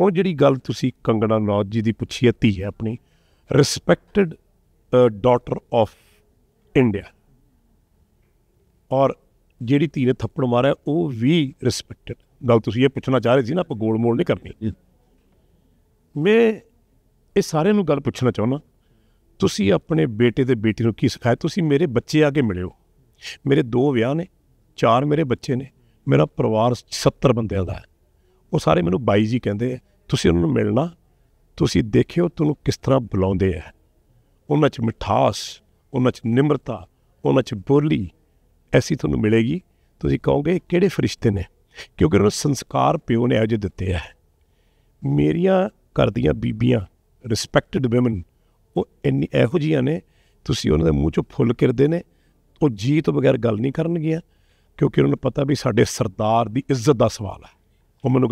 ਹੁਣ ਜਿਹੜੀ ਗੱਲ ਤੁਸੀਂ ਕੰਗਣਾ ਨੌਜ ਜੀ ਦੀ ਪੁੱਛੀ ਹੈ ਧੀ ਹੈ ਆਪਣੀ ਰਿਸਪੈਕਟਡ ਡਾਟਰ ਆਫ ਇੰਡੀਆ ਔਰ ਜਿਹੜੀ ਧੀ ਨੇ ਥੱਪੜ ਮਾਰਿਆ ਉਹ ਵੀ ਰਿਸਪੈਕਟਡ ਗੱਲ ਤੁਸੀਂ ਇਹ ਪੁੱਛਣਾ ਚਾਹ ਰਹੇ ਸੀ ਨਾ ਆਪਾਂ ਗੋਲ ਮੋਲ ਨਹੀਂ ਕਰਨੀ ਮੈਂ ਇਹ ਸਾਰਿਆਂ ਨੂੰ ਗੱਲ ਪੁੱਛਣਾ ਚਾਹੁੰਦਾ ਤੁਸੀਂ ਆਪਣੇ ਬੇਟੇ ਤੇ ਬੇਟੀ ਨੂੰ ਕੀ ਸਿਖਾਇਆ ਤੁਸੀਂ ਮੇਰੇ ਬੱਚੇ ਆ ਕੇ ਮਿਲਿਓ ਮੇਰੇ ਦੋ ਵਿਆਹ ਨੇ ਚਾਰ ਮੇਰੇ ਬੱਚੇ ਨੇ ਮੇਰਾ ਪਰਿਵਾਰ 70 ਬੰਦਿਆਂ ਦਾ ਹੈ ਉਹ ਸਾਰੇ ਮੈਨੂੰ ਬਾਈ ਜੀ ਕਹਿੰਦੇ ਤੁਸੀਂ ਉਹਨਾਂ ਨੂੰ ਮਿਲਣਾ ਤੁਸੀਂ ਦੇਖਿਓ ਤੁਹਾਨੂੰ ਕਿਸ ਤਰ੍ਹਾਂ ਬੁਲਾਉਂਦੇ ਆ ਉਹਨਾਂ 'ਚ ਮਿਠਾਸ ਉਹਨਾਂ 'ਚ ਨਿਮਰਤਾ ਉਹਨਾਂ 'ਚ ਬੋਲੀ ਐਸੀ ਤੁਹਾਨੂੰ ਮਿਲੇਗੀ ਤੁਸੀਂ ਕਹੋਗੇ ਕਿਹੜੇ ਫਰਿਸ਼ਤੇ ਨੇ ਕਿਉਂਕਿ ਉਹਨਾਂ ਸੰਸਕਾਰ ਪਿਓ ਨੇ ਅਜੇ ਦਿੱਤੇ ਆ ਮੇਰੀਆਂ ਘਰ ਦੀਆਂ ਬੀਬੀਆਂ ਰਿਸਪੈਕਟਡ ਔਮਨ ਉਹ ਇੰਨੀ ਇਹੋ ਜੀਆਂ ਨੇ ਤੁਸੀਂ ਉਹਨਾਂ ਦੇ ਮੂੰਹ ਚੋਂ ਫੁੱਲ ਕਿਰਦੇ ਨੇ ਉਹ ਜੀ ਤੋਂ ਬਗੈਰ ਗੱਲ ਨਹੀਂ ਕਰਨਗੀਆਂ ਕਿਉਂਕਿ ਉਹਨਾਂ ਨੂੰ ਪਤਾ ਵੀ ਸਾਡੇ ਸਰਦਾਰ ਦੀ ਇੱਜ਼ਤ ਦਾ ਸਵਾਲ ਹੈ ਉਹ ਮੈਨੂੰ